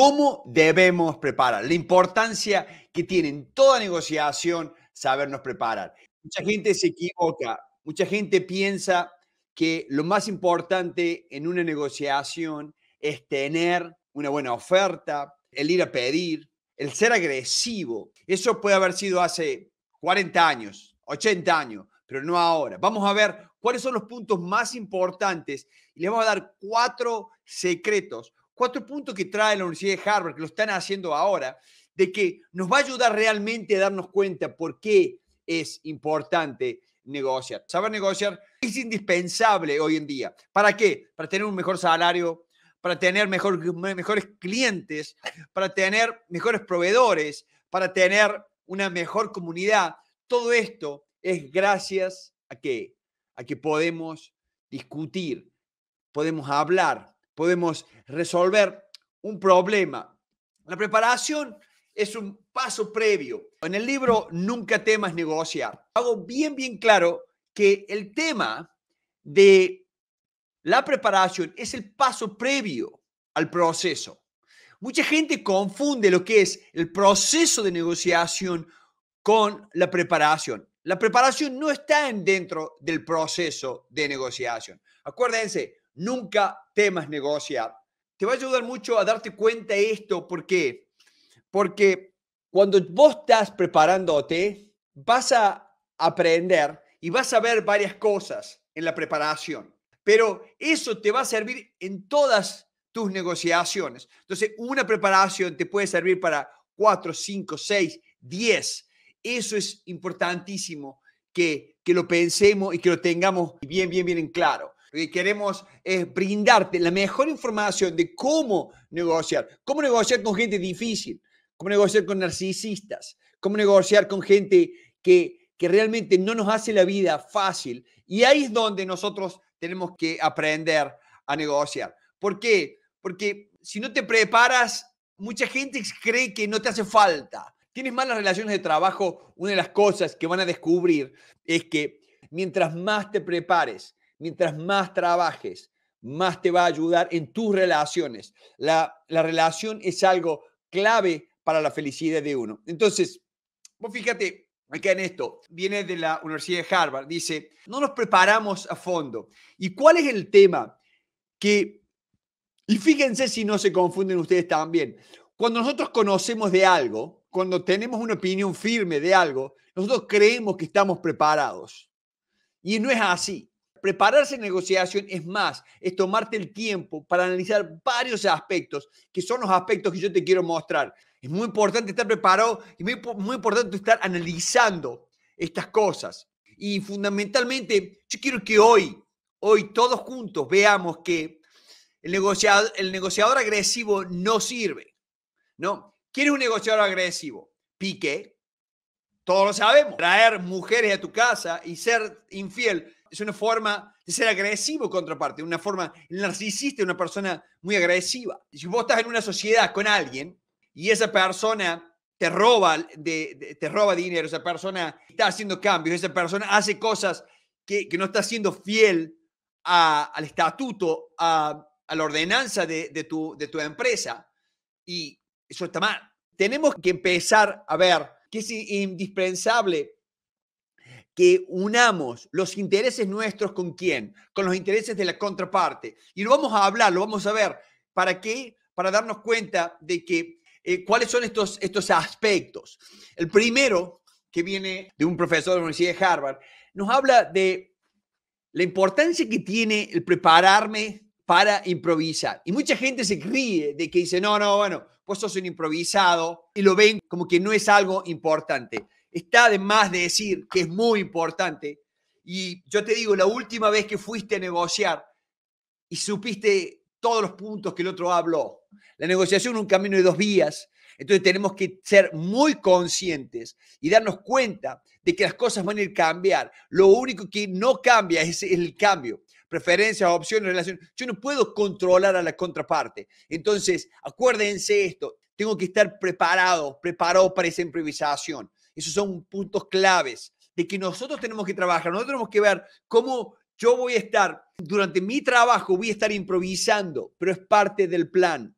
cómo debemos preparar, la importancia que tiene en toda negociación sabernos preparar. Mucha gente se equivoca, mucha gente piensa que lo más importante en una negociación es tener una buena oferta, el ir a pedir, el ser agresivo. Eso puede haber sido hace 40 años, 80 años, pero no ahora. Vamos a ver cuáles son los puntos más importantes y les vamos a dar cuatro secretos cuatro puntos que trae la Universidad de Harvard, que lo están haciendo ahora, de que nos va a ayudar realmente a darnos cuenta por qué es importante negociar. Saber negociar es indispensable hoy en día. ¿Para qué? Para tener un mejor salario, para tener mejores clientes, para tener mejores proveedores, para tener una mejor comunidad. Todo esto es gracias a que, a que podemos discutir, podemos hablar, podemos resolver un problema. La preparación es un paso previo. En el libro Nunca temas negociar, hago bien, bien claro que el tema de la preparación es el paso previo al proceso. Mucha gente confunde lo que es el proceso de negociación con la preparación. La preparación no está dentro del proceso de negociación. Acuérdense, nunca temas negociar. Te va a ayudar mucho a darte cuenta de esto, ¿por qué? Porque cuando vos estás preparándote, vas a aprender y vas a ver varias cosas en la preparación, pero eso te va a servir en todas tus negociaciones. Entonces, una preparación te puede servir para cuatro, cinco, seis, 10. Eso es importantísimo que, que lo pensemos y que lo tengamos bien, bien, bien en claro. Lo que queremos es brindarte la mejor información de cómo negociar, cómo negociar con gente difícil, cómo negociar con narcisistas, cómo negociar con gente que, que realmente no nos hace la vida fácil. Y ahí es donde nosotros tenemos que aprender a negociar. ¿Por qué? Porque si no te preparas, mucha gente cree que no te hace falta. Tienes malas relaciones de trabajo, una de las cosas que van a descubrir es que mientras más te prepares, mientras más trabajes, más te va a ayudar en tus relaciones. La, relación es algo clave para la felicidad de uno. Entonces, vos fíjate, acá en esto, viene de la Universidad de Harvard, dice, no nos preparamos a fondo. ¿Y cuál es el tema? Que, y fíjense si no se confunden ustedes también, cuando nosotros conocemos de algo, cuando tenemos una opinión firme de algo, nosotros creemos que estamos preparados. Y no es así prepararse en negociación es más, es tomarte el tiempo para analizar varios aspectos, que son los aspectos que yo te quiero mostrar. Es muy importante estar preparado y muy, importante estar analizando estas cosas. Y fundamentalmente, yo quiero que hoy, hoy todos juntos veamos que el negociador, agresivo no sirve. ¿no? ¿Quién es un negociador agresivo? pique, Todos lo sabemos. Traer mujeres a tu casa y ser infiel es una forma de ser agresivo contraparte. una forma, narcisista es una persona muy agresiva. Si vos estás en una sociedad con alguien y esa persona te roba, de, te roba dinero, esa persona está haciendo cambios, esa persona hace cosas que, que no está siendo fiel al estatuto, a, la ordenanza de, de, tu, de tu empresa. Y eso está mal. Tenemos que empezar a ver que es indispensable unamos los intereses nuestros con quién, con los intereses de la contraparte. Y lo vamos a hablar, lo vamos a ver. ¿Para qué? Para darnos cuenta de que eh, cuáles son estos, estos aspectos. El primero, que viene de un profesor de la Universidad de Harvard, nos habla de la importancia que tiene el prepararme para improvisar. Y mucha gente se ríe de que dice, no, no, bueno, pues sos un improvisado y lo ven como que no es algo importante está de más de decir que es muy importante. Y yo te digo, la última vez que fuiste a negociar y supiste todos los puntos que el otro habló, la negociación es un camino de dos vías. Entonces tenemos que ser muy conscientes y darnos cuenta de que las cosas van a ir a cambiar. Lo único que no cambia es el cambio. Preferencias, opciones, relaciones. Yo no puedo controlar a la contraparte. Entonces, acuérdense esto. Tengo que estar preparado, preparado para esa improvisación. Esos son puntos claves de que nosotros tenemos que trabajar, nosotros tenemos que ver cómo yo voy a estar, durante mi trabajo voy a estar improvisando, pero es parte del plan.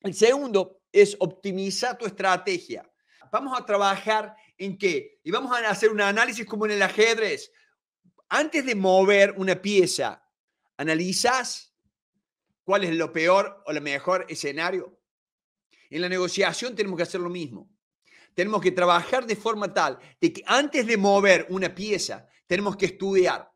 El segundo es optimizar tu estrategia. Vamos a trabajar en qué? Y vamos a hacer un análisis como en el ajedrez. Antes de mover una pieza, analizas cuál es lo peor o el mejor escenario. En la negociación tenemos que hacer lo mismo tenemos que trabajar de forma tal de que antes de mover una pieza, tenemos que estudiar.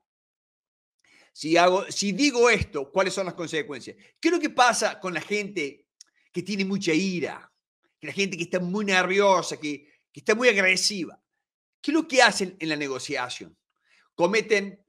Si, hago, si digo esto, ¿cuáles son las consecuencias? ¿Qué es lo que pasa con la gente que tiene mucha ira? Que la gente que está muy nerviosa, que, que está muy agresiva. ¿Qué es lo que hacen en la negociación? Cometen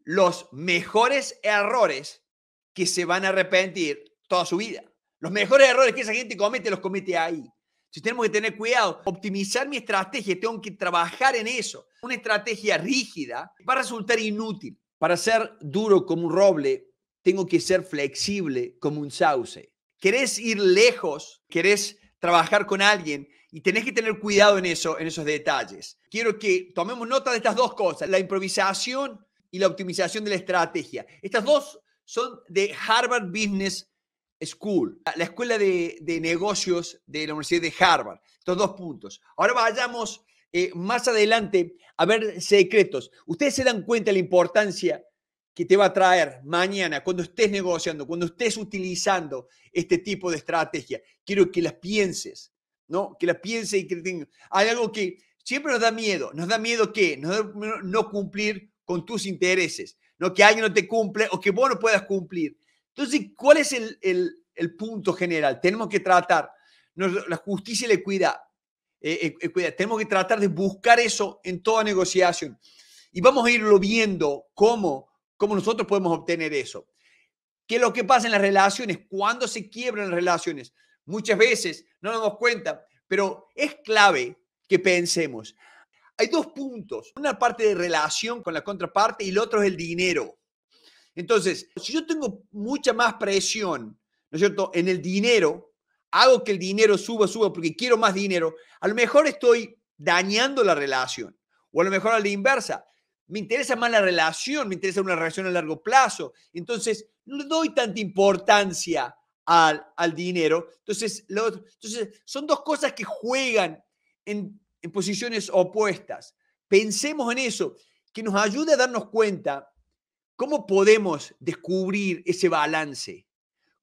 los mejores errores que se van a arrepentir toda su vida. Los mejores errores que esa gente comete los comete ahí. Si tenemos que tener cuidado, optimizar mi estrategia, tengo que trabajar en eso. Una estrategia rígida va a resultar inútil. Para ser duro como un roble, tengo que ser flexible como un sauce. Querés ir lejos, querés trabajar con alguien y tenés que tener cuidado en eso, en esos detalles. Quiero que tomemos nota de estas dos cosas, la improvisación y la optimización de la estrategia. Estas dos son de Harvard Business School, la escuela de, negocios de la Universidad de Harvard. Estos dos puntos. Ahora vayamos eh, más adelante a ver secretos. Ustedes se dan cuenta de la importancia que te va a traer mañana cuando estés negociando, cuando estés utilizando este tipo de estrategia. Quiero que las pienses, ¿no? Que las pienses y que tengas. Hay algo que siempre nos da miedo. ¿Nos da miedo qué? no cumplir con tus intereses, no que alguien no te cumple o que vos no puedas cumplir. Entonces, ¿cuál es el, punto general? Tenemos que tratar, la justicia y la equidad, tenemos que tratar de buscar eso en toda negociación. Y vamos a irlo viendo cómo, cómo nosotros podemos obtener eso. ¿Qué es lo que pasa en las relaciones? ¿Cuándo se quiebran las relaciones? Muchas veces no nos damos cuenta, pero es clave que pensemos. Hay dos puntos. Una parte de relación con la contraparte y el otro es el dinero. Entonces, si yo tengo mucha más presión, ¿no es cierto?, en el dinero, hago que el dinero suba, suba porque quiero más dinero, a lo mejor estoy dañando la relación. O a lo mejor a la inversa, me interesa más la relación, me interesa una relación a largo plazo. Entonces, no le doy tanta importancia al, al dinero. Entonces, entonces, son dos cosas que juegan en, en posiciones opuestas. Pensemos en eso, que nos ayude a darnos cuenta ¿Cómo podemos descubrir ese balance?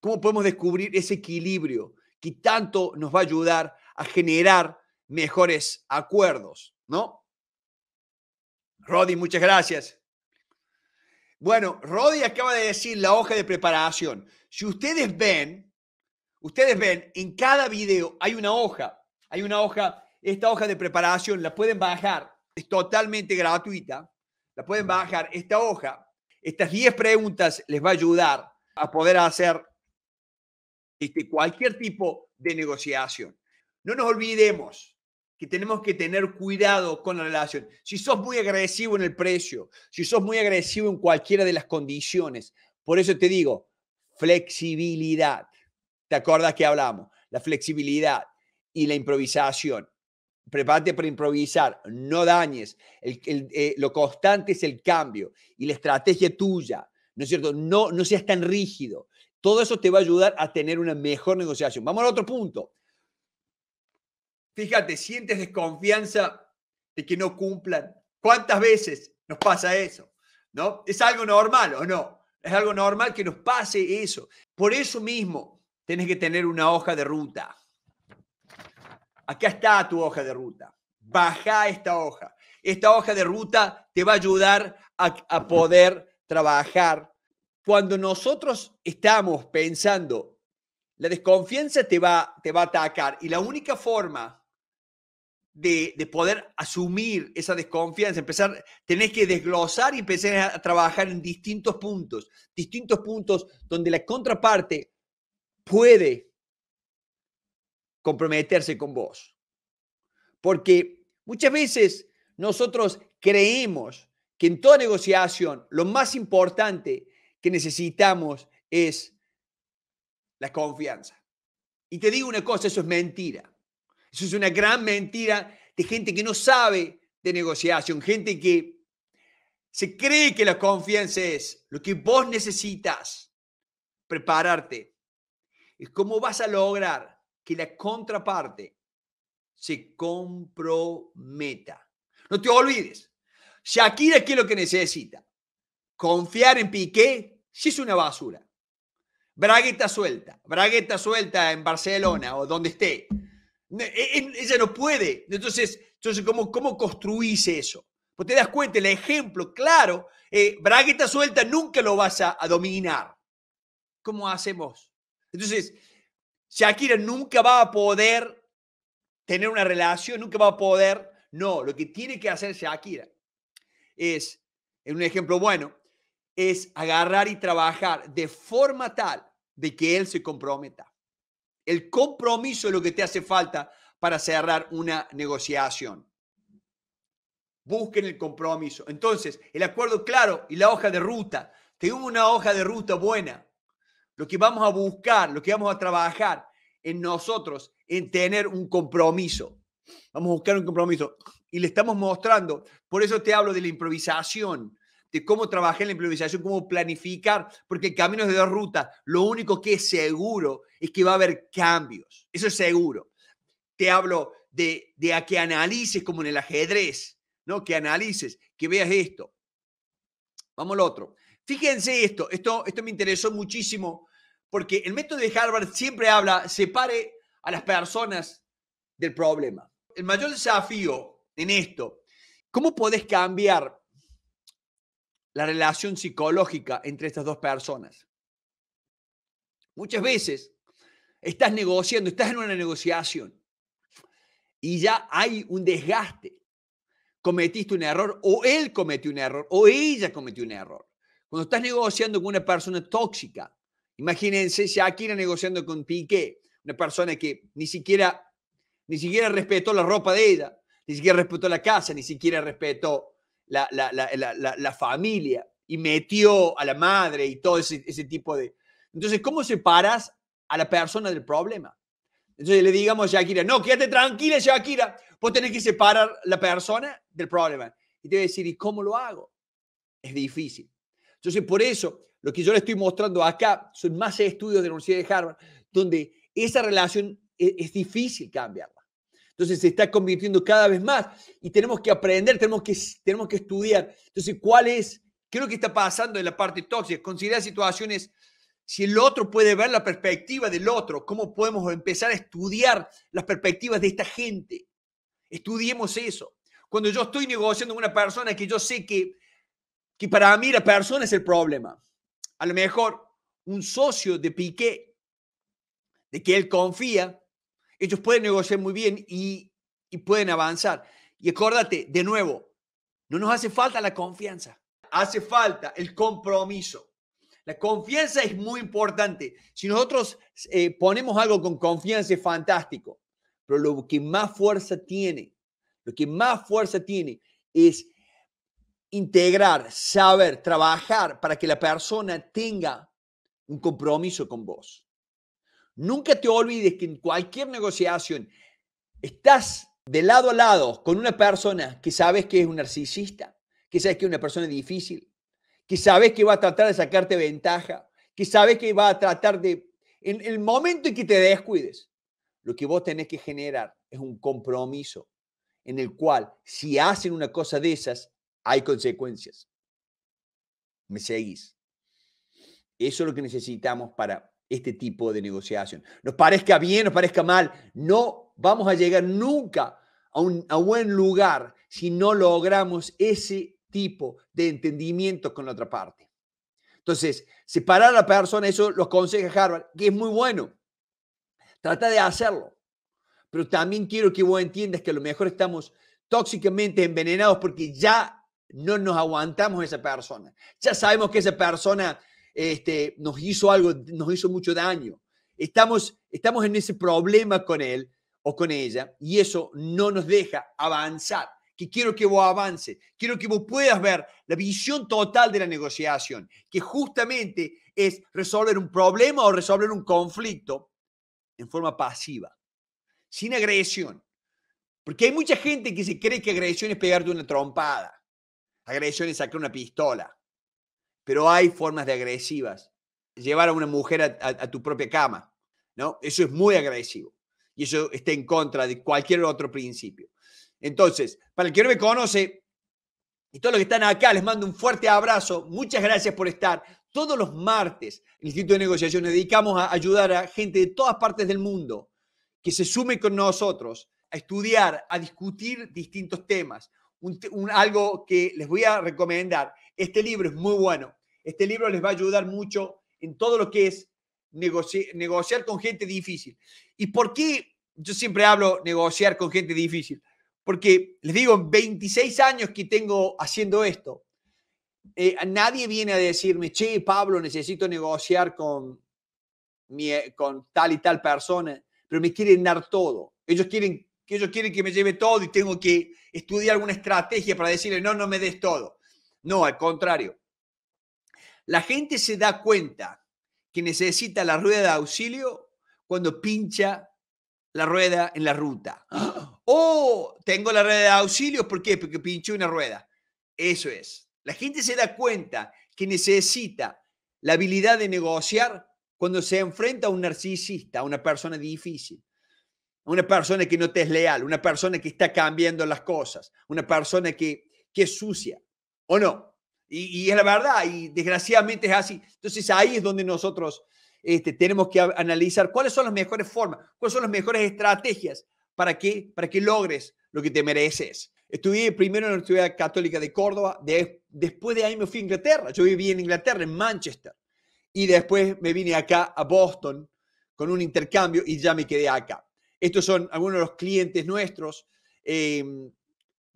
¿Cómo podemos descubrir ese equilibrio que tanto nos va a ayudar a generar mejores acuerdos? ¿No? Rodi, muchas gracias. Bueno, Roddy acaba de decir la hoja de preparación. Si ustedes ven, ustedes ven, en cada video hay una hoja, hay una hoja, esta hoja de preparación la pueden bajar, es totalmente gratuita, la pueden bajar, esta hoja estas 10 preguntas les va a ayudar a poder hacer este, cualquier tipo de negociación. No nos olvidemos que tenemos que tener cuidado con la relación. Si sos muy agresivo en el precio, si sos muy agresivo en cualquiera de las condiciones, por eso te digo, flexibilidad. ¿Te acuerdas que hablamos? La flexibilidad y la improvisación prepárate para improvisar, no dañes. Eh, lo constante es el cambio y la estrategia tuya, ¿no es cierto? No, no seas tan rígido. Todo eso te va a ayudar a tener una mejor negociación. Vamos al otro punto. Fíjate, sientes desconfianza de que no cumplan. ¿Cuántas veces nos pasa eso? ¿No? ¿Es algo normal o no? Es algo normal que nos pase eso. Por eso mismo, tienes que tener una hoja de ruta acá está tu hoja de ruta, baja esta hoja. Esta hoja de ruta te va a ayudar a, poder trabajar. Cuando nosotros estamos pensando, la desconfianza te va, te va a atacar y la única forma de, de, poder asumir esa desconfianza, empezar, tenés que desglosar y empezar a trabajar en distintos puntos, distintos puntos donde la contraparte puede comprometerse con vos. Porque muchas veces nosotros creemos que en toda negociación lo más importante que necesitamos es la confianza. Y te digo una cosa, eso es mentira. Eso es una gran mentira de gente que no sabe de negociación, gente que se cree que la confianza es lo que vos necesitas prepararte. Es cómo vas a lograr que la contraparte se comprometa. No te olvides, Shakira, ¿qué es lo que necesita? Confiar en Piqué, si es una basura. Bragueta suelta, bragueta suelta en Barcelona o donde esté. E, ella no puede. Entonces, entonces ¿cómo, cómo construís eso? Pues te das cuenta, el ejemplo claro, eh, bragueta suelta nunca lo vas a, a dominar. ¿Cómo hacemos? Entonces, Shakira nunca va a poder tener una relación, nunca va a poder. No, lo que tiene que hacer Shakira es, en un ejemplo bueno, es agarrar y trabajar de forma tal de que él se comprometa. El compromiso es lo que te hace falta para cerrar una negociación. Busquen el compromiso. Entonces, el acuerdo claro y la hoja de ruta. Tengo una hoja de ruta buena lo que vamos a buscar, lo que vamos a trabajar en nosotros, en tener un compromiso. Vamos a buscar un compromiso. Y le estamos mostrando, por eso te hablo de la improvisación, de cómo trabajar en la improvisación, cómo planificar, porque el camino de dos rutas. Lo único que es seguro es que va a haber cambios. Eso es seguro. Te hablo de, de a que analices como en el ajedrez, ¿no? Que analices, que veas esto. Vamos al otro. Fíjense esto, esto, esto me interesó muchísimo, porque el método de Harvard siempre habla, separe a las personas del problema. El mayor desafío en esto, ¿cómo podés cambiar la relación psicológica entre estas dos personas? Muchas veces estás negociando, estás en una negociación y ya hay un desgaste. Cometiste un error o él cometió un error o ella cometió un error. Cuando estás negociando con una persona tóxica, imagínense Shakira negociando con Piqué, una persona que ni siquiera, ni siquiera respetó la ropa de ella, ni siquiera respetó la casa, ni siquiera respetó la, la, la, la familia y metió a la madre y todo ese, ese tipo de... Entonces, ¿cómo separas a la persona del problema? Entonces le digamos a Shakira, no, quédate tranquila Shakira, vos tenés que separar la persona del problema. Y te voy a decir, ¿y cómo lo hago? Es difícil. Entonces, por eso, lo que yo le estoy mostrando acá son más estudios de la Universidad de Harvard, donde esa relación e-, es, difícil cambiarla. Entonces se está convirtiendo cada vez más y tenemos que aprender, tenemos que, tenemos que estudiar. Entonces, ¿cuál es? ¿Qué es lo que está pasando en la parte tóxica? Considerar situaciones, si el otro puede ver la perspectiva del otro, ¿cómo podemos empezar a estudiar las perspectivas de esta gente? Estudiemos eso. Cuando yo estoy negociando con una persona que yo sé que que para mí la persona es el problema. A lo mejor un socio de Piqué, de que él confía, ellos pueden negociar muy bien y, pueden avanzar. Y acuérdate, de nuevo, no nos hace falta la confianza, hace falta el compromiso. La confianza es muy importante. Si nosotros eh, ponemos algo con confianza es fantástico, pero lo que más fuerza tiene, lo que más fuerza tiene es integrar, saber, trabajar para que la persona tenga un compromiso con vos. Nunca te olvides que en cualquier negociación estás de lado a lado con una persona que sabes que es un narcisista, que sabes que es una persona difícil, que sabes que va a tratar de sacarte ventaja, que sabes que va a tratar de, en el momento en que te descuides, lo que vos tenés que generar es un compromiso en el cual si hacen una cosa de esas, hay consecuencias. ¿Me seguís? Eso es lo que necesitamos para este tipo de negociación. Nos parezca bien, nos parezca mal, no vamos a llegar nunca a un buen lugar si no logramos ese tipo de entendimiento con la otra parte. Entonces, separar a la persona, eso los aconseja Harvard, que es muy bueno. Trata de hacerlo. Pero también quiero que vos entiendas que a lo mejor estamos tóxicamente envenenados porque ya no nos aguantamos esa persona. Ya sabemos que esa persona este, nos hizo algo, nos hizo mucho daño. Estamos, estamos en ese problema con él o con ella y eso no nos deja avanzar. Que quiero que vos avance, quiero que vos puedas ver la visión total de la negociación, que justamente es resolver un problema o resolver un conflicto en forma pasiva, sin agresión. Porque hay mucha gente que se cree que agresión es pegarte una trompada. Agresión es sacar una pistola. Pero hay formas de agresivas. Llevar a una mujer a, tu propia cama, ¿no? Eso es muy agresivo. Y eso está en contra de cualquier otro principio. Entonces, para el que no me conoce, y todos los que están acá, les mando un fuerte abrazo. Muchas gracias por estar. Todos los martes, el Instituto de Negociación, nos dedicamos a ayudar a gente de todas partes del mundo que se sume con nosotros a estudiar, a discutir distintos temas un, algo que les voy a recomendar. Este libro es muy bueno. Este libro les va a ayudar mucho en todo lo que es negociar con gente difícil. ¿Y por qué yo siempre hablo negociar con gente difícil? Porque les digo, en 26 años que tengo haciendo esto, eh, nadie viene a decirme, che, Pablo, necesito negociar con, mi, eh, con tal y tal persona, pero me quieren dar todo. Ellos quieren que ellos quieren que me lleve todo y tengo que estudiar alguna estrategia para decirle, no, no me des todo. No, al contrario. La gente se da cuenta que necesita la rueda de auxilio cuando pincha la rueda en la ruta. Oh, tengo la rueda de auxilio, ¿por qué? Porque pinché una rueda. Eso es. La gente se da cuenta que necesita la habilidad de negociar cuando se enfrenta a un narcisista, a una persona difícil una persona que no te es leal, una persona que está cambiando las cosas, una persona que que es sucia, ¿o no? Y, es la verdad, y desgraciadamente es así. Entonces ahí es donde nosotros este, tenemos que analizar cuáles son las mejores formas, cuáles son las mejores estrategias para que, para que logres lo que te mereces. Estudié primero en la Universidad Católica de Córdoba, después de ahí me fui a Inglaterra, yo viví en Inglaterra, en Manchester, y después me vine acá a Boston con un intercambio y ya me quedé acá. Estos son algunos de los clientes nuestros em,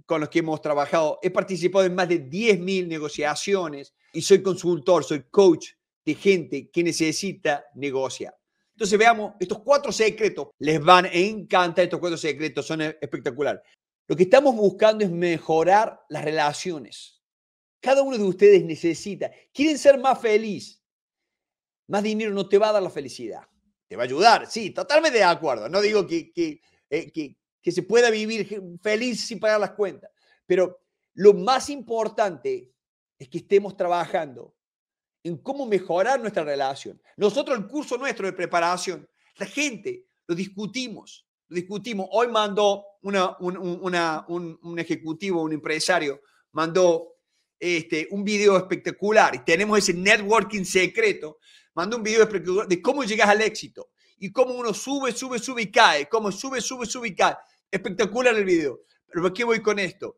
con los que hemos trabajado. He participado en más de 10.000 negociaciones y soy consultor, soy coach de gente que necesita negociar. Entonces veamos, estos cuatro secretos les van, encantar estos cuatro secretos, son espectaculares. Lo que estamos buscando es mejorar las relaciones. Cada uno de ustedes necesita, quieren ser más feliz. Más dinero no te va a dar la felicidad te va a ayudar. Sí, totalmente de acuerdo. No digo que, que, eh, que, que se pueda vivir feliz sin pagar las cuentas, pero lo más importante es que estemos trabajando en cómo mejorar nuestra relación. Nosotros el curso nuestro de preparación, la gente, lo discutimos, lo discutimos. Hoy mandó una, un, un, un, ejecutivo, un empresario, mandó este, un video espectacular y tenemos ese networking secreto Mando un video de cómo llegas al éxito y cómo uno sube, sube, sube y cae, cómo sube, sube, sube y cae. Espectacular el video. Pero ¿por qué voy con esto?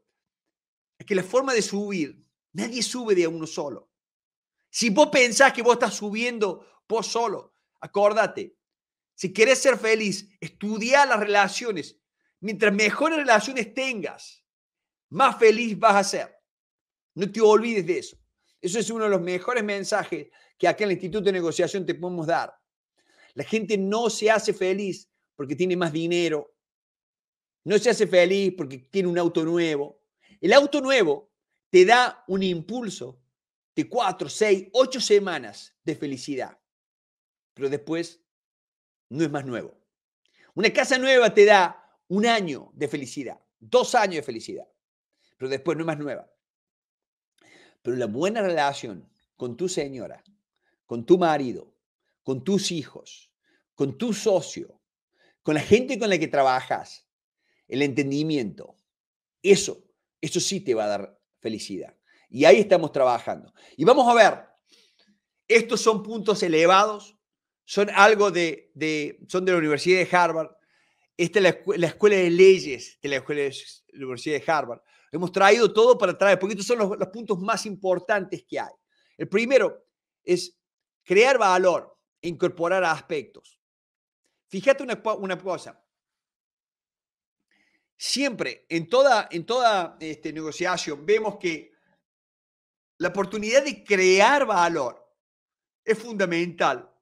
Es que la forma de subir, nadie sube de uno solo. Si vos pensás que vos estás subiendo vos solo, acordate, si querés ser feliz, estudia las relaciones. Mientras mejores relaciones tengas, más feliz vas a ser. No te olvides de eso. Eso es uno de los mejores mensajes que acá en el Instituto de Negociación te podemos dar. La gente no se hace feliz porque tiene más dinero, no se hace feliz porque tiene un auto nuevo. El auto nuevo te da un impulso de cuatro, seis, ocho semanas de felicidad, pero después no es más nuevo. Una casa nueva te da un año de felicidad, dos años de felicidad, pero después no es más nueva. Pero la buena relación con tu señora con tu marido, con tus hijos, con tu socio, con la gente con la que trabajas, el entendimiento. Eso, eso sí te va a dar felicidad. Y ahí estamos trabajando. Y vamos a ver, estos son puntos elevados, son algo de, son de la Universidad de Harvard. Esta es la, Escuela de Leyes de la, escuela de, Universidad de Harvard. Hemos traído todo para traer, porque estos son los, los puntos más importantes que hay. El primero es Crear valor, incorporar aspectos. Fíjate una, cosa. Siempre, en toda, en toda este, negociación, vemos que la oportunidad de crear valor es fundamental,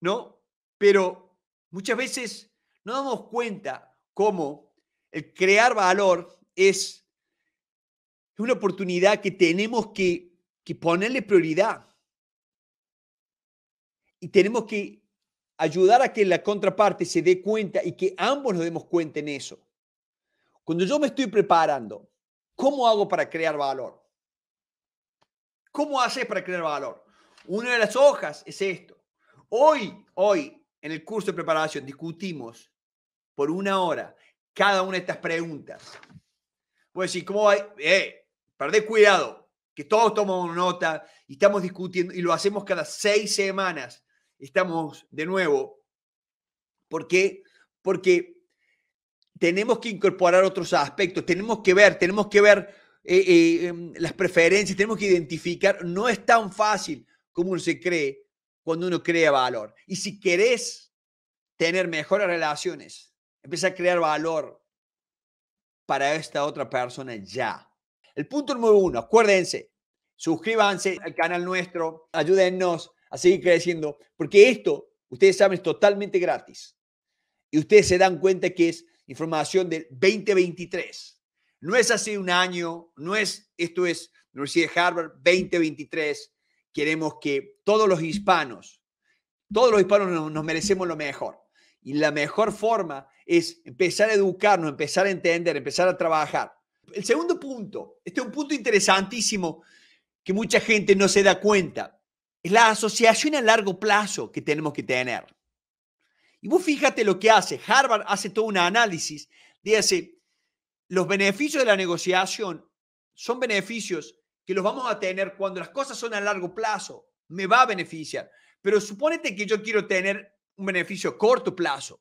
¿no? Pero muchas veces no damos cuenta cómo el crear valor es una oportunidad que tenemos que, que ponerle prioridad y tenemos que ayudar a que la contraparte se dé cuenta y que ambos nos demos cuenta en eso. Cuando yo me estoy preparando, ¿cómo hago para crear valor? ¿Cómo haces para crear valor? Una de las hojas es esto. Hoy, hoy, en el curso de preparación, discutimos por una hora cada una de estas preguntas. Pues sí, ¿cómo hay? Eh, perdé cuidado, que todos tomamos nota y estamos discutiendo y lo hacemos cada seis semanas estamos de nuevo. ¿Por Porque tenemos que incorporar otros aspectos, tenemos que ver, tenemos que ver eh, eh, em, las preferencias, tenemos que identificar. No es tan fácil como uno se cree cuando uno crea valor. Y si querés tener mejores relaciones, empieza a crear valor para esta otra persona ya. El punto número uno, acuérdense, suscríbanse al canal nuestro, ayúdennos a seguir creciendo, porque esto, ustedes saben, es totalmente gratis. Y ustedes se dan cuenta que es información del 2023. No es hace un año, no es, esto es Universidad de Harvard 2023. Queremos que todos los hispanos, todos los hispanos nos merecemos lo mejor. Y la mejor forma es empezar a educarnos, empezar a entender, empezar a trabajar. El segundo punto, este es un punto interesantísimo que mucha gente no se da cuenta. Es la asociación a largo plazo que tenemos que tener. Y vos fíjate lo que hace. Harvard hace todo un análisis. Dice, los beneficios de la negociación son beneficios que los vamos a tener cuando las cosas son a largo plazo. Me va a beneficiar. Pero supónete que yo quiero tener un beneficio a corto plazo.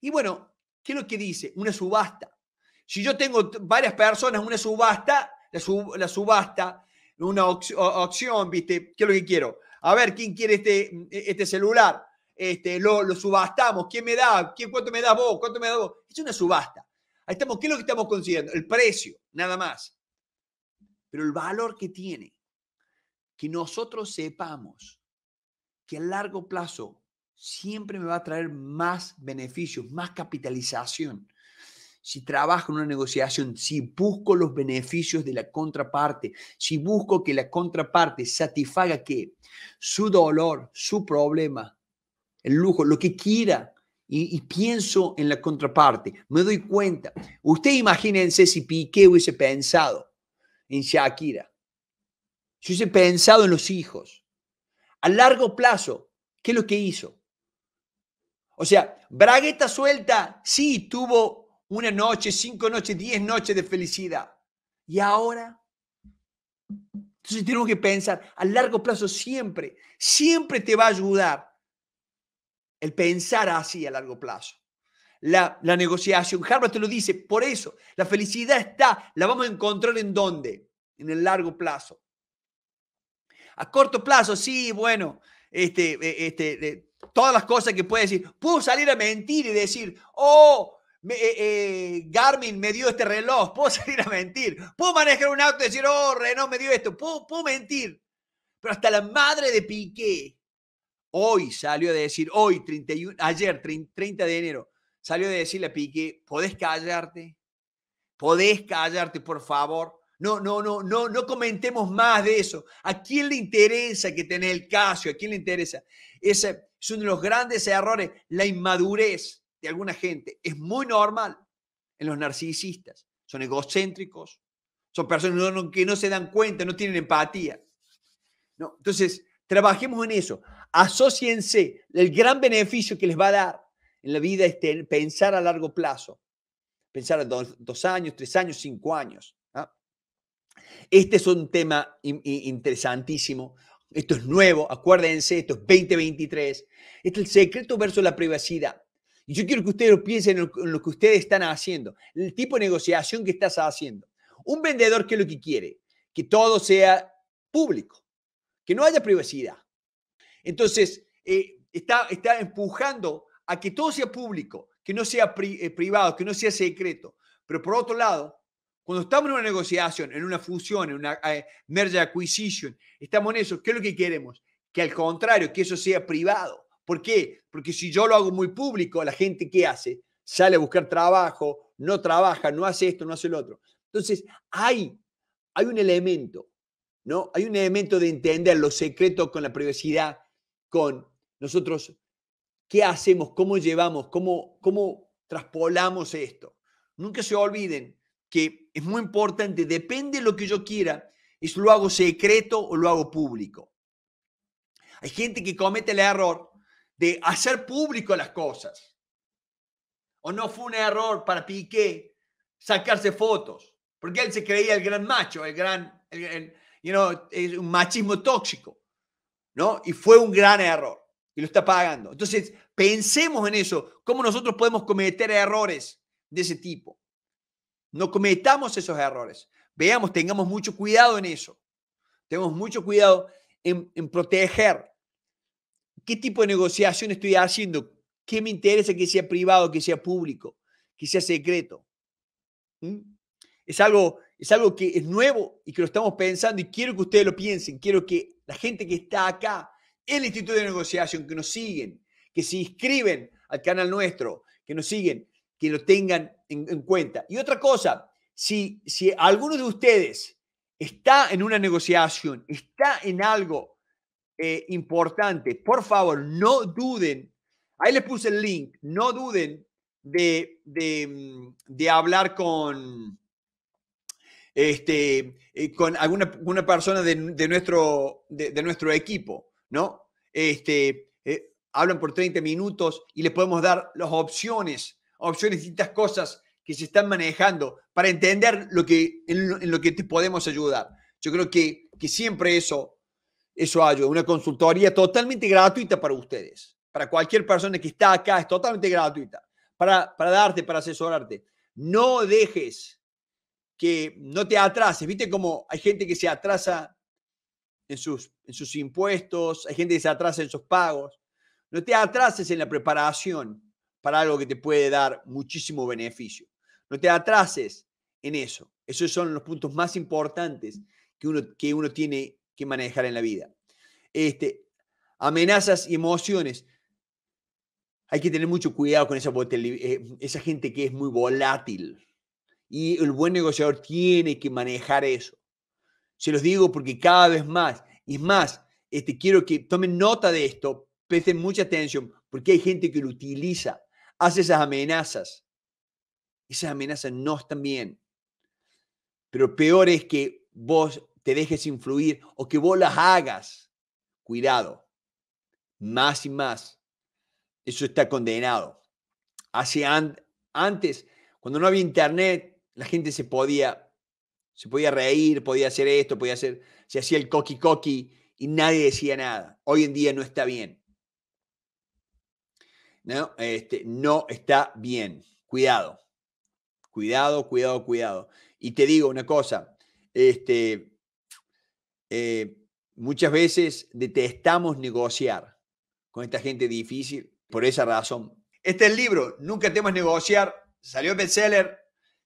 Y bueno, ¿qué es lo que dice? Una subasta. Si yo tengo varias personas, una subasta, la subasta una opción, ¿viste? ¿Qué es lo que quiero? A ver, ¿quién quiere este, este celular? Este, lo, lo subastamos, ¿quién me da? ¿Quién, ¿Cuánto me da vos? ¿Cuánto me da vos? Es una subasta. Ahí estamos, ¿qué es lo que estamos consiguiendo? El precio, nada más. Pero el valor que tiene, que nosotros sepamos que a largo plazo siempre me va a traer más beneficios, más capitalización si trabajo en una negociación, si busco los beneficios de la contraparte, si busco que la contraparte satisfaga que su dolor, su problema, el lujo, lo que quiera, y, pienso en la contraparte, me doy cuenta. Usted imagínense si Piqué hubiese pensado en Shakira, si hubiese pensado en los hijos, a largo plazo, ¿qué es lo que hizo? O sea, Bragueta suelta, sí, tuvo una noche, cinco noches, diez noches de felicidad. Y ahora, entonces tenemos que pensar a largo plazo siempre, siempre te va a ayudar el pensar así a largo plazo. La, negociación, Harvard te lo dice, por eso la felicidad está, la vamos a encontrar en dónde, en el largo plazo. A corto plazo, sí, bueno, este, e, este, todas las cosas que puedes decir. Puedo salir a mentir y decir, oh, eh, eh, Garmin me dio este reloj, puedo salir a mentir, puedo manejar un auto y decir, oh, Renault me dio esto, puedo, mentir. Pero hasta la madre de Piqué hoy salió a decir, hoy, 31, ayer, 30 de enero, salió a decirle a Piqué, podés callarte, podés callarte, por favor. No, no, no, no, no comentemos más de eso. ¿A quién le interesa que tenés el caso? ¿A quién le interesa? Ese es uno de los grandes errores, la inmadurez de alguna gente es muy normal en los narcisistas. Son egocéntricos, son personas que no se dan cuenta, no tienen empatía. No, entonces, trabajemos en eso. Asociense el gran beneficio que les va a dar en la vida es este, pensar a largo plazo. Pensar a dos, años, tres años, cinco años. ¿ah? Este es un tema interesantísimo. Esto es nuevo, acuérdense, esto es 2023. Este es el secreto versus la privacidad. Y yo quiero que ustedes piensen en lo, que ustedes están haciendo, el tipo de negociación que estás haciendo. Un vendedor, ¿qué es lo que quiere? Que todo sea público, que no haya privacidad. Entonces, eh, está, está empujando a que todo sea público, que no sea eh, privado, que no sea secreto. Pero por otro lado, cuando estamos en una negociación, en una fusión, en una eh, merger acquisition, estamos en eso. ¿Qué es lo que queremos? Que al contrario, que eso sea privado. ¿Por qué? Porque si yo lo hago muy público, la gente ¿qué hace? Sale a buscar trabajo, no trabaja, no hace esto, no hace lo otro. Entonces, hay, hay un elemento, ¿no? Hay un elemento de entender los secretos con la privacidad, con nosotros, ¿qué hacemos? ¿Cómo llevamos? ¿Cómo, cómo traspolamos esto? Nunca se olviden que es muy importante, depende de lo que yo quiera, es lo hago secreto o lo hago público. Hay gente que comete el error de hacer público las cosas. ¿O no fue un error para Piqué sacarse fotos? Porque él se creía el gran macho, el gran, you know, machismo tóxico, ¿no? Y fue un gran error y lo está pagando. Entonces, pensemos en eso, cómo nosotros podemos cometer errores de ese tipo. No cometamos esos errores. Veamos, tengamos mucho cuidado en eso. tenemos mucho cuidado en, en proteger ¿Qué tipo de negociación estoy haciendo? ¿Qué me interesa que sea privado, que sea público, que sea secreto? ¿Mm? Es, algo, es algo que es nuevo y que lo estamos pensando y quiero que ustedes lo piensen. Quiero que la gente que está acá, el Instituto de Negociación, que nos siguen, que se inscriben al canal nuestro, que nos siguen, que lo tengan en, cuenta. Y otra cosa, si, si alguno de ustedes está en una negociación, está en algo eh, importante. Por favor, no duden. Ahí les puse el link. No duden de, mm, hablar con, este, eh, con alguna una persona de, nuestro, de, nuestro equipo, ¿no? Este, eh, hablan por 30 minutos y les podemos dar las opciones, opciones, distintas cosas que se están manejando para entender lo que, en, lo que te podemos ayudar. Yo creo que siempre eso eso ayuda. Una consultoría totalmente gratuita para ustedes. Para cualquier persona que está acá, es totalmente gratuita. Para, darte, para asesorarte. No dejes que no te atrases. Viste cómo hay gente que se atrasa en sus, en sus impuestos, hay gente que se atrasa en sus pagos. No te atrases en la preparación para algo que te puede dar muchísimo beneficio. No te atrases en eso. Esos son los puntos más importantes que uno, que uno tiene que manejar en la vida. Este, amenazas y emociones. Hay que tener mucho cuidado con eh, esa, gente que es muy volátil. Y el buen negociador tiene que manejar eso. Se los digo porque cada vez más, y más, este, quiero que tomen nota de esto, presten mucha atención, porque hay gente que lo utiliza, hace esas amenazas. Esas amenazas no están bien. Pero peor es que vos te dejes influir o que vos las hagas. Cuidado, más y más. Eso está condenado. Hace antes, cuando no había internet, la gente se podía, se podía reír, podía hacer esto, podía hacer, se hacía el coqui coqui y nadie decía nada. Hoy en día no está bien. No, este, no está bien. Cuidado. Cuidado, cuidado, cuidado. Y te digo una cosa, este, eh, muchas veces detestamos negociar con esta gente difícil por esa razón. Este es el libro, Nunca temas negociar, salió bestseller,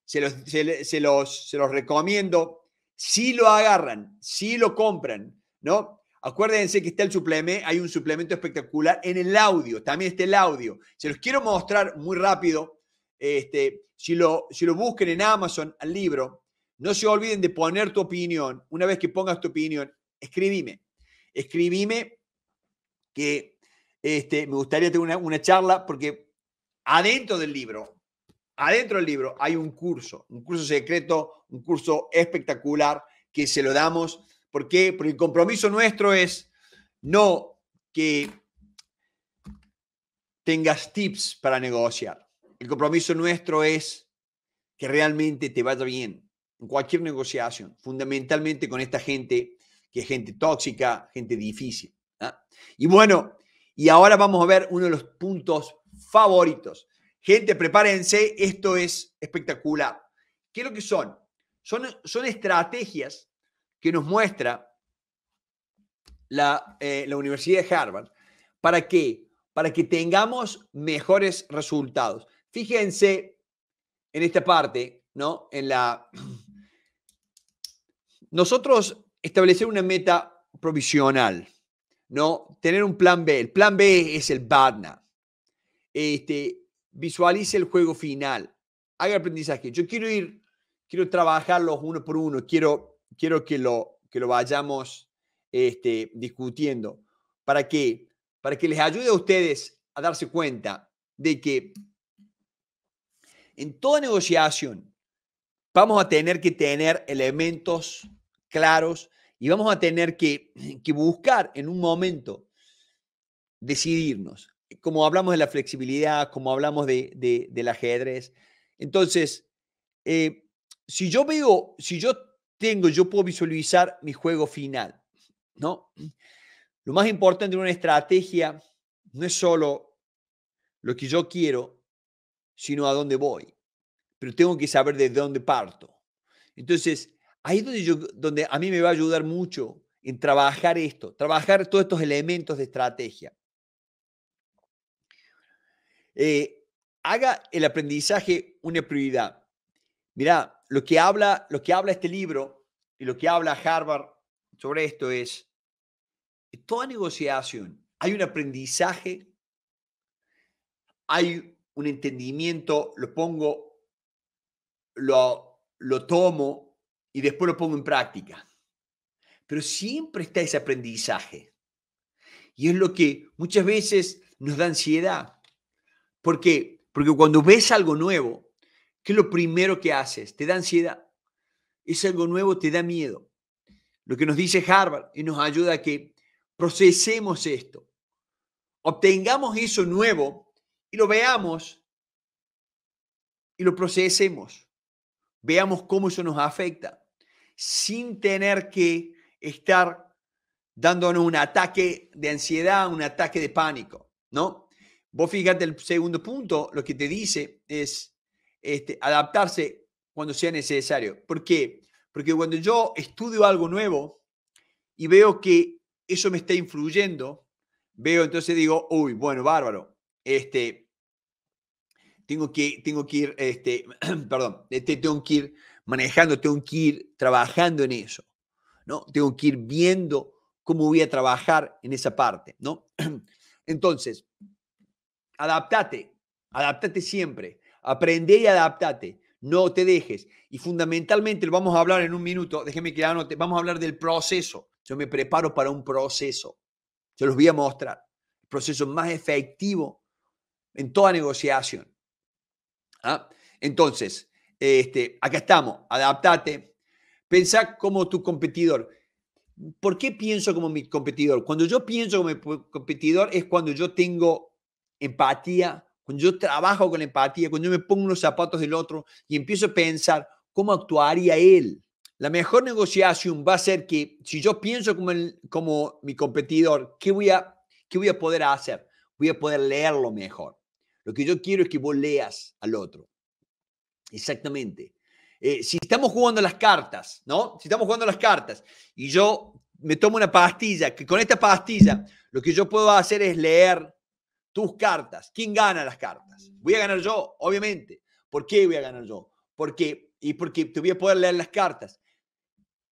se los, se, los, se los recomiendo. Si lo agarran, si lo compran, ¿no? Acuérdense que está el suplemento, hay un suplemento espectacular en el audio, también está el audio. Se los quiero mostrar muy rápido. Este, si, lo, si lo busquen en Amazon el libro, no se olviden de poner tu opinión. Una vez que pongas tu opinión, escribime. Escribime que este, me gustaría tener una, una charla porque adentro del libro, adentro del libro hay un curso, un curso secreto, un curso espectacular que se lo damos. ¿Por qué? Porque el compromiso nuestro es no que tengas tips para negociar. El compromiso nuestro es que realmente te vaya bien, en cualquier negociación, fundamentalmente con esta gente que es gente tóxica, gente difícil. ¿ah? Y bueno, y ahora vamos a ver uno de los puntos favoritos. Gente, prepárense, esto es espectacular. ¿Qué es lo que son? Son, son estrategias que nos muestra la, eh, Universidad de Harvard. ¿Para Para que tengamos mejores resultados. Fíjense en esta parte, ¿no? En la, nosotros establecer una meta provisional, ¿no? Tener un plan B. El plan B es el BADNA. Este, visualice el juego final. Haga aprendizaje. Yo quiero ir, quiero trabajarlos uno por uno. Quiero, quiero que, lo, que lo vayamos este, discutiendo. ¿Para qué? Para que les ayude a ustedes a darse cuenta de que en toda negociación vamos a tener que tener elementos claros y vamos a tener que, buscar en un momento decidirnos, como hablamos de la flexibilidad, como hablamos del ajedrez. Entonces, eh, si yo veo, si yo tengo, yo puedo visualizar mi juego final, ¿no? Lo más importante de una estrategia no es solo lo que yo quiero, sino a dónde voy. Pero tengo que saber de dónde parto. Entonces, Ahí es donde, a mí me va a ayudar mucho en trabajar esto, trabajar todos estos elementos de estrategia. Eh, haga el aprendizaje una prioridad. Mirá, lo que, habla, lo que habla este libro y lo que habla Harvard sobre esto es, en toda negociación hay un aprendizaje, hay un entendimiento, lo pongo, lo, lo tomo, y después lo pongo en práctica. Pero siempre está ese aprendizaje. Y es lo que muchas veces nos da ansiedad. ¿Por qué? Porque cuando ves algo nuevo, ¿qué es lo primero que haces? Te da ansiedad. Es algo nuevo, te da miedo. Lo que nos dice Harvard y nos ayuda a que procesemos esto. Obtengamos eso nuevo y lo veamos y lo procesemos veamos cómo eso nos afecta, sin tener que estar dándonos un ataque de ansiedad, un ataque de pánico, ¿no? Vos fíjate el segundo punto, lo que te dice es este, adaptarse cuando sea necesario. ¿Por qué? Porque cuando yo estudio algo nuevo y veo que eso me está influyendo, veo entonces digo, uy, bueno, bárbaro, este, tengo que, tengo que ir, este, perdón, este, tengo que ir manejando, tengo que ir trabajando en eso, ¿no? Tengo que ir viendo cómo voy a trabajar en esa parte, ¿no? Entonces, adaptate, adaptate siempre, aprende y adaptate, no te dejes. Y fundamentalmente, lo vamos a hablar en un minuto, déjeme que anote, vamos a hablar del proceso. Yo me preparo para un proceso, yo los voy a mostrar, el proceso más efectivo en toda negociación. ¿Ah? Entonces, este, acá estamos, adaptate, pensá como tu competidor. ¿Por qué pienso como mi competidor? Cuando yo pienso como mi competidor es cuando yo tengo empatía, cuando yo trabajo con empatía, cuando yo me pongo los zapatos del otro y empiezo a pensar cómo actuaría él. La mejor negociación va a ser que si yo pienso como, mi competidor, voy, a, ¿qué voy a poder hacer? Voy a poder leerlo mejor. Lo que yo quiero es que vos leas al otro. Exactamente. Eh, si estamos jugando las cartas, ¿no? Si estamos jugando las cartas y yo me tomo una pastilla, que con esta pastilla lo que yo puedo hacer es leer tus cartas. ¿Quién gana las cartas? Voy a ganar yo, obviamente. ¿Por qué voy a ganar yo? qué? y porque te voy a poder leer las cartas.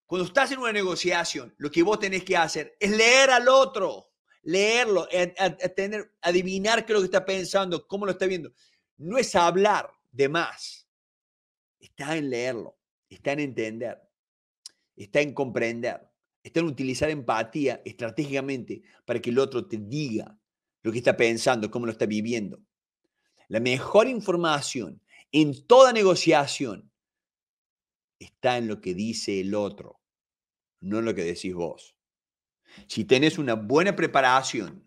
Cuando estás en una negociación, lo que vos tenés que hacer es leer al otro leerlo, adivinar qué es lo que está pensando, cómo lo está viendo. No es hablar de más, está en leerlo, está en entender, está en comprender, está en utilizar empatía estratégicamente para que el otro te diga lo que está pensando, cómo lo está viviendo. La mejor información en toda negociación está en lo que dice el otro, no en lo que decís vos. Si tenés una buena preparación,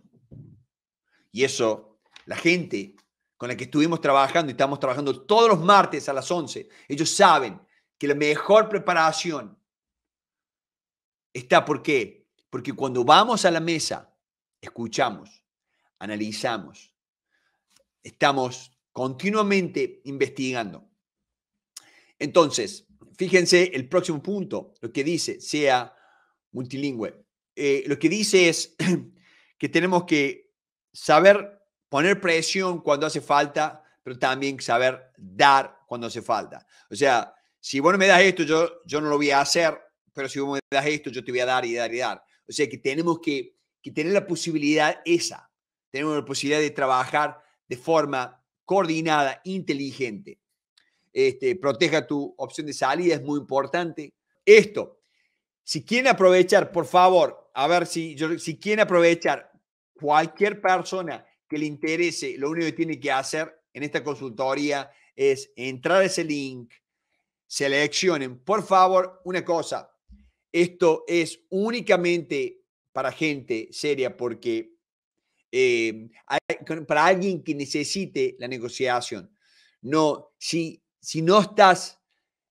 y eso, la gente con la que estuvimos trabajando y estamos trabajando todos los martes a las 11, ellos saben que la mejor preparación está, ¿por qué? Porque cuando vamos a la mesa, escuchamos, analizamos, estamos continuamente investigando. Entonces, fíjense el próximo punto, lo que dice, sea multilingüe. Eh, lo que dice es que tenemos que saber poner presión cuando hace falta, pero también saber dar cuando hace falta. O sea, si vos no me das esto, yo, yo no lo voy a hacer, pero si vos me das esto, yo te voy a dar y dar y dar. O sea, que tenemos que, tener la posibilidad esa, tenemos la posibilidad de trabajar de forma coordinada, inteligente. Este, proteja tu opción de salida, es muy importante. Esto, si quieren aprovechar, por favor, a ver si, si quieren aprovechar cualquier persona que le interese, lo único que tiene que hacer en esta consultoría es entrar a ese link, seleccionen, por favor, una cosa, esto es únicamente para gente seria porque eh, para alguien que necesite la negociación. No, si, si no estás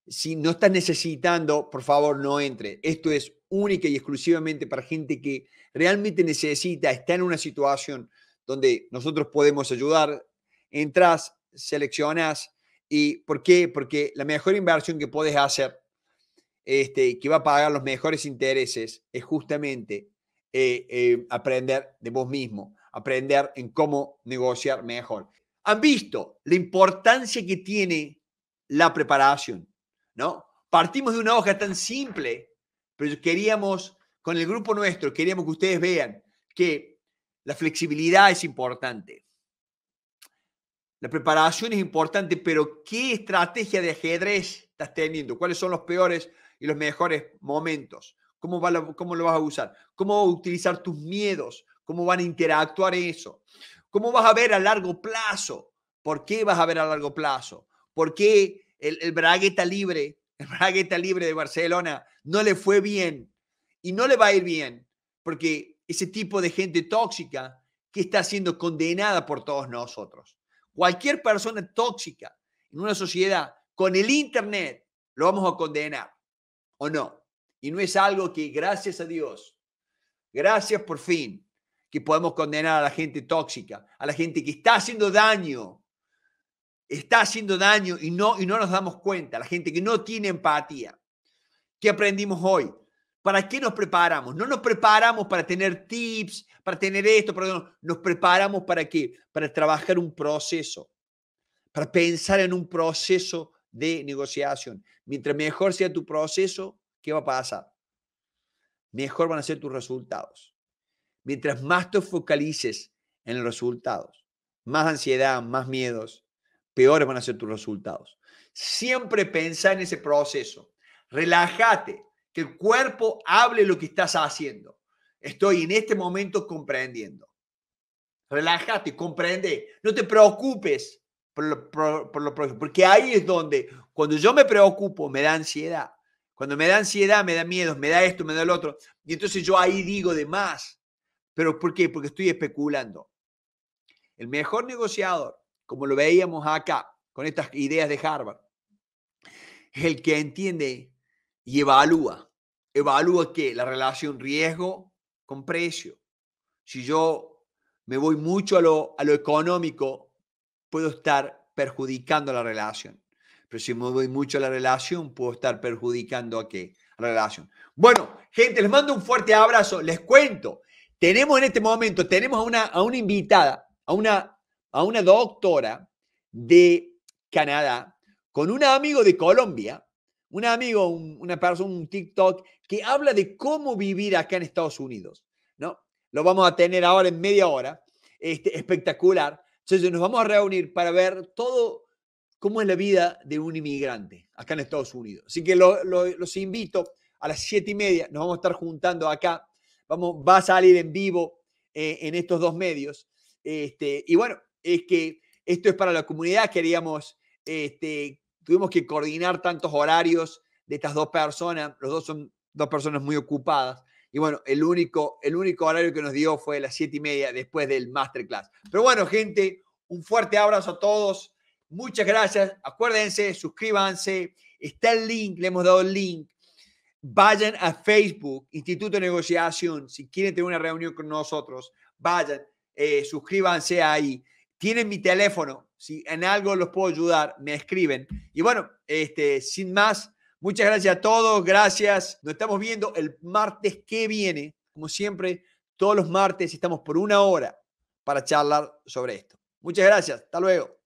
si no estás necesitando, por favor, no entre. Esto es única y exclusivamente para gente que realmente necesita, está en una situación donde nosotros podemos ayudar. Entrás, seleccionas ¿Y por qué? Porque la mejor inversión que puedes hacer, este, que va a pagar los mejores intereses, es justamente eh, eh, aprender de vos mismo, aprender en cómo negociar mejor. Han visto la importancia que tiene la preparación. ¿no? Partimos de una hoja tan simple, pero queríamos, con el grupo nuestro, queríamos que ustedes vean que la flexibilidad es importante. La preparación es importante, pero ¿qué estrategia de ajedrez estás teniendo? ¿Cuáles son los peores y los mejores momentos? ¿Cómo, ¿Cómo, lo vas a usar? ¿Cómo utilizar tus miedos? ¿Cómo van a interactuar eso? ¿Cómo vas a ver a largo plazo? ¿Por qué vas a ver a largo plazo? ¿Por qué el, el Bragueta libre, el Bragueta libre de Barcelona, no le fue bien y no le va a ir bien, porque ese tipo de gente tóxica que está siendo condenada por todos nosotros. Cualquier persona tóxica en una sociedad con el Internet lo vamos a condenar, ¿o no? Y no es algo que, gracias a Dios, gracias por fin, que podemos condenar a la gente tóxica, a la gente que está haciendo daño está haciendo daño y no, y no nos damos cuenta, la gente que no tiene empatía. ¿Qué aprendimos hoy? ¿Para qué nos preparamos? No nos preparamos para tener tips, para tener esto, para... nos preparamos para qué? Para trabajar un proceso, para pensar en un proceso de negociación. Mientras mejor sea tu proceso, ¿qué va a pasar? Mejor van a ser tus resultados. Mientras más te focalices en los resultados, más ansiedad, más miedos, peores van a ser tus resultados. Siempre pensá en ese proceso. Relájate, que el cuerpo hable lo que estás haciendo. Estoy en este momento comprendiendo. Relájate, comprende. No te preocupes por lo, por, porque ahí es donde, cuando yo me preocupo, me da ansiedad. Cuando me da ansiedad, me da miedo, me da esto, me da lo otro. Y entonces yo ahí digo de más. ¿Pero por qué? Porque estoy especulando. El mejor negociador como lo veíamos acá, con estas ideas de Harvard. Es el que entiende y evalúa. Evalúa qué? la relación riesgo con precio. Si yo me voy mucho a lo, económico, puedo estar perjudicando la relación. Pero si me voy mucho a la relación, puedo estar perjudicando a qué? relación. Bueno, gente, les mando un fuerte abrazo. Les cuento, tenemos en este momento, tenemos a una, a una invitada, a una a una doctora de Canadá con un amigo de Colombia, un amigo, una persona, un TikTok, que habla de cómo vivir acá en Estados Unidos, ¿no? Lo vamos a tener ahora en media hora, este, espectacular. Entonces nos vamos a reunir para ver todo cómo es la vida de un inmigrante acá en Estados Unidos. Así que los invito a las siete y media, nos vamos a estar juntando acá, vamos, va a salir en vivo eh, en estos dos medios. Este, y bueno, es que esto es para la comunidad, queríamos, este, tuvimos que coordinar tantos horarios de estas dos personas, los dos son dos personas muy ocupadas. Y bueno, el único, el único horario que nos dio fue las siete y media después del masterclass. Pero bueno, gente, un fuerte abrazo a todos. Muchas gracias. Acuérdense, suscríbanse. Está el link, le hemos dado el link. Vayan a Facebook, Instituto de Negociación. Si quieren tener una reunión con nosotros, vayan, eh, suscríbanse ahí tienen mi teléfono, si en algo los puedo ayudar, me escriben. Y bueno, este, sin más, muchas gracias a todos, gracias. Nos estamos viendo el martes que viene, como siempre, todos los martes estamos por una hora para charlar sobre esto. Muchas gracias, hasta luego.